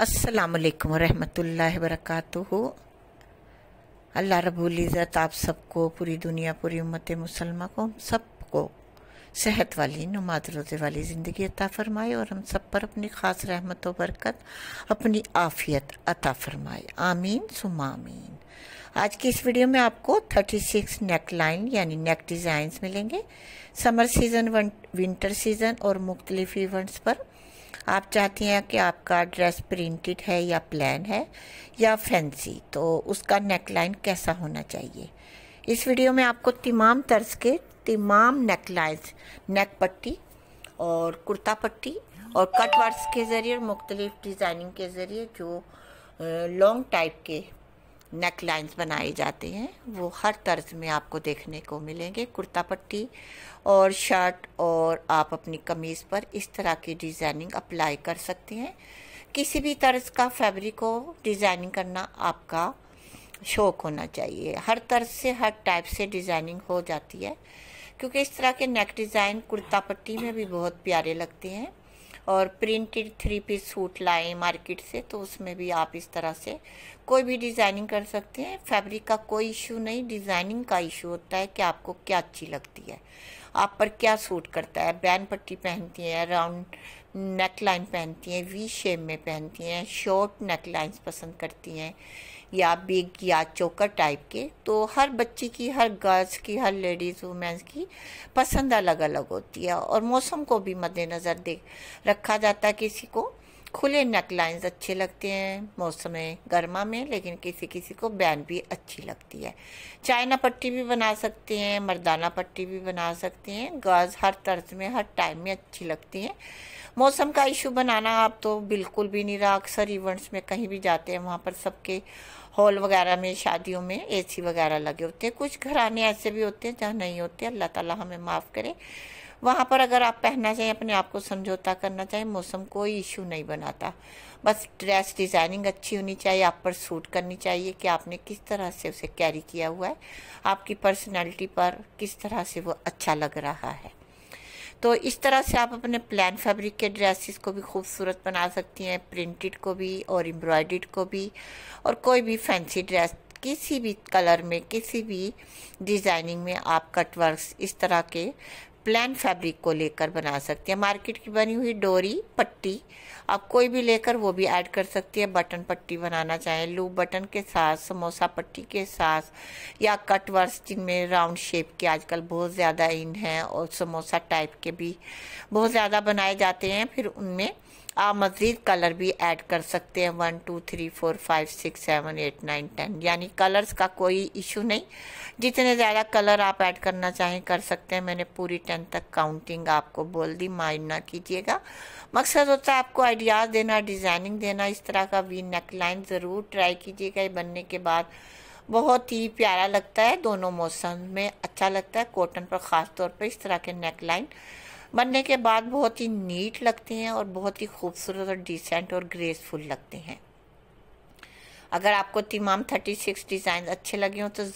असलकम वरहमतुल्ला वरक अल्लाह रबुल्ज़त आप सबको पूरी दुनिया पूरी उम्मत मुसलमा को हम सबको सेहत वाली नुमाद रोज़े वाली ज़िंदगी अता फ़रमाए और हम सब पर अपनी ख़ास रहमत व बरकत अपनी आफ़ियत अता फ़रमाए आमीन सुमा आमीन आज की इस वीडियो में आपको 36 नेक लाइन यानी नेक डिज़ाइंस मिलेंगे समर सीज़न विंटर सीज़न और मुख्तलिफ इवेंट्स पर आप चाहती हैं कि आपका ड्रेस प्रिंटेड है या प्लान है या फैंसी तो उसका नेकलाइन कैसा होना चाहिए इस वीडियो में आपको तमाम तर्ज के तमाम नेकलाइंस नेक पट्टी और कुर्ता पट्टी और कट वर्स के ज़रिए मुख्तलिफ डिज़ाइनिंग के ज़रिए जो लॉन्ग टाइप के नेक लाइन्स बनाए जाते हैं वो हर तर्ज में आपको देखने को मिलेंगे कुर्ता पट्टी और शर्ट और आप अपनी कमीज़ पर इस तरह की डिज़ाइनिंग अप्लाई कर सकते हैं किसी भी तर्ज का फैब्रिक को डिज़ाइनिंग करना आपका शौक होना चाहिए हर तर्ज से हर टाइप से डिज़ाइनिंग हो जाती है क्योंकि इस तरह के नेक डिज़ाइन कुर्ता पट्टी में भी बहुत प्यारे लगते हैं और प्रिंटेड थ्री पीस सूट लाए मार्केट से तो उसमें भी आप इस तरह से कोई भी डिज़ाइनिंग कर सकते हैं फैब्रिक का कोई इशू नहीं डिज़ाइनिंग का इशू होता है कि आपको क्या अच्छी लगती है आप पर क्या सूट करता है बैन पट्टी पहनती हैं राउंड नेक लाइन पहनती हैं वी शेप में पहनती हैं शॉर्ट नेक लाइन्स पसंद करती हैं या बिग या चोकर टाइप के तो हर बच्चे की हर गर्ल्स की हर लेडीज़ वुमेंस की पसंद अलग अलग होती है और मौसम को भी मद्देनज़र दे रखा जाता है किसी को खुले नेक लाइन्स अच्छे लगते हैं मौसम गर्मा में लेकिन किसी किसी को बैन भी अच्छी लगती है चाइना पट्टी भी बना सकते हैं मर्दाना पट्टी भी बना सकते हैं गर्ल्स हर तर्ज में हर टाइम में अच्छी लगती हैं मौसम का इशू बनाना आप तो बिल्कुल भी नहीं रहा अक्सर इवेंट्स में कहीं भी जाते हैं वहाँ पर सबके हॉल वगैरह में शादियों में एसी वगैरह लगे होते हैं कुछ घराने ऐसे भी होते हैं जहाँ नहीं होते अल्लाह ताला हमें माफ़ करे वहाँ पर अगर आप पहनना चाहें अपने आप को समझौता करना चाहें मौसम कोई इशू नहीं बनाता बस ड्रेस डिज़ाइनिंग अच्छी होनी चाहिए आप पर सूट करनी चाहिए कि आपने किस तरह से उसे कैरी किया हुआ है आपकी पर्सनैलिटी पर किस तरह से वो अच्छा लग रहा है तो इस तरह से आप अपने प्लान फैब्रिक के ड्रेसेस को भी खूबसूरत बना सकती हैं प्रिंटेड को भी और एम्ब्रॉयड को भी और कोई भी फैंसी ड्रेस किसी भी कलर में किसी भी डिज़ाइनिंग में आप कटवर्क्स इस तरह के प्लान फैब्रिक को लेकर बना सकते हैं मार्केट की बनी हुई डोरी पट्टी आप कोई भी लेकर वो भी ऐड कर सकती है बटन पट्टी बनाना चाहें लूप बटन के साथ समोसा पट्टी के साथ या कट वर्स जिनमें राउंड शेप के आजकल बहुत ज़्यादा इन हैं और समोसा टाइप के भी बहुत ज़्यादा बनाए जाते हैं फिर उनमें आप मज़ीद कलर भी ऐड कर सकते हैं one two three four five six seven eight nine ten यानी कलर्स का कोई इशू नहीं जितने ज़्यादा कलर आप ऐड करना चाहें कर सकते हैं मैंने पूरी टेन तक काउंटिंग आपको बोल दी माइंड ना कीजिएगा मकसद होता है आपको आइडियाज़ देना डिज़ाइनिंग देना इस तरह का वी नेक लाइन ज़रूर ट्राई कीजिएगा ये बनने के बाद बहुत ही प्यारा लगता है दोनों मौसम में अच्छा लगता है कॉटन पर ख़ास तौर पर इस तरह के नेक लाइन बनने के बाद बहुत ही नीट लगते हैं और बहुत ही खूबसूरत और डिसेंट और ग्रेसफुल लगते हैं अगर आपको तिमाम 36 डिज़ाइन अच्छे लगे हों तो